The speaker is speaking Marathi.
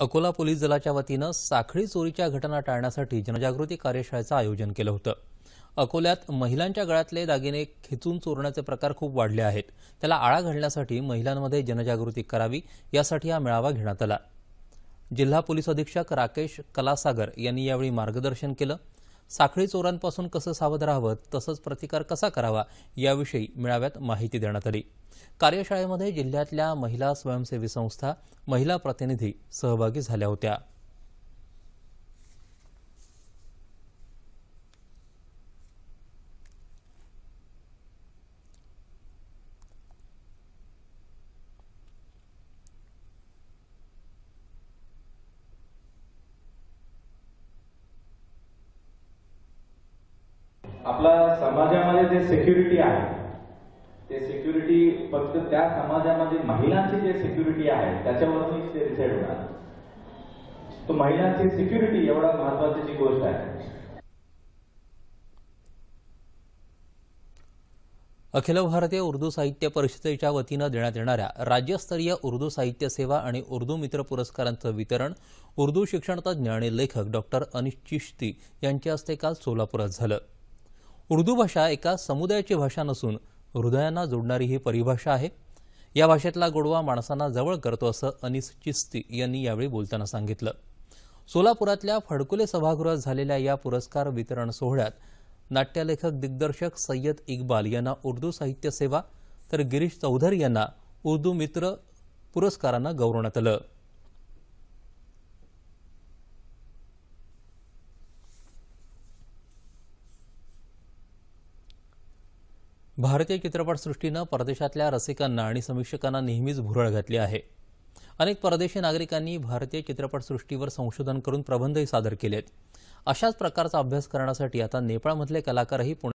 अकोला पोलीस दलाच्या वतीनं साखळी चोरीच्या घटना टाळण्यासाठी जनजागृती कार्यशाळेचं आयोजन केलं होतं अकोल्यात महिलांच्या गळ्यातले दागिने खेचून चोरण्याचे प्रकार खूप वाढले आहेत त्याला आळा घालण्यासाठी महिलांमध्ये जनजागृती करावी यासाठी हा मेळावा घेण्यात आला जिल्हा पोलीस अधीक्षक राकेश कलासागर यांनी यावेळी मार्गदर्शन केलं साखळी चोरांपासून कसं सावध राहावं तसंच प्रतिकार कसा करावा याविषयी मेळाव्यात माहिती देण्यात आली कार्यशाळेमध्ये जिल्ह्यातल्या महिला स्वयंसेवी संस्था महिला प्रतिनिधी सहभागी झाल्या होत्या आपला समाजामध्ये जे सिक्युरिटी आहे ते सिक्युरिटी फक्त त्या समाजामध्ये महिलांची जे सिक्युरिटी आहे त्याच्यावरूनच ते रिझल्ट होणार तो महिलांची सिक्युरिटी एवढा महत्वाची गोष्ट आहे अखिल भारतीय उर्दू साहित्य परिषदेच्या वतीनं देण्यात येणाऱ्या राज्यस्तरीय उर्दू साहित्य सेवा आणि उर्दू मित्र पुरस्कारांचं वितरण उर्दू शिक्षणतज्ज्ञ आणि लेखक डॉक्टर अनिश चिश्ती यांच्या हस्ते काल सोलापुरात झालं उर्दू भाषा एका समुदायाची भाषा नसून हृदयांना जोडणारी ही परिभाषा आहे या भाषेतला गोडवा माणसांना जवळ करतो असं अनिस चिस्ती यांनी यावेळी बोलताना सांगितलं सोलापुरातल्या फडकुले सभागृहात झालेल्या या पुरस्कार वितरण सोहळ्यात नाट्यलेखक दिग्दर्शक सय्यद इक्बाल यांना उर्दू साहित्य सेवा तर गिरीश चौधरी यांना उर्दू मित्र पुरस्कारानं गौरवण्यात आलं भारतीय चित्रपटसृष्टीनं परदेशातल्या रसिकांना आणि समीक्षकांना नेहमीच भुरळ घातली आहे अनेक परदेशी नागरिकांनी भारतीय चित्रपटसृष्टीवर संशोधन करून प्रबंधही सादर केलेत अशाच प्रकारचा अभ्यास करण्यासाठी आता नेपाळमधले कलाकारही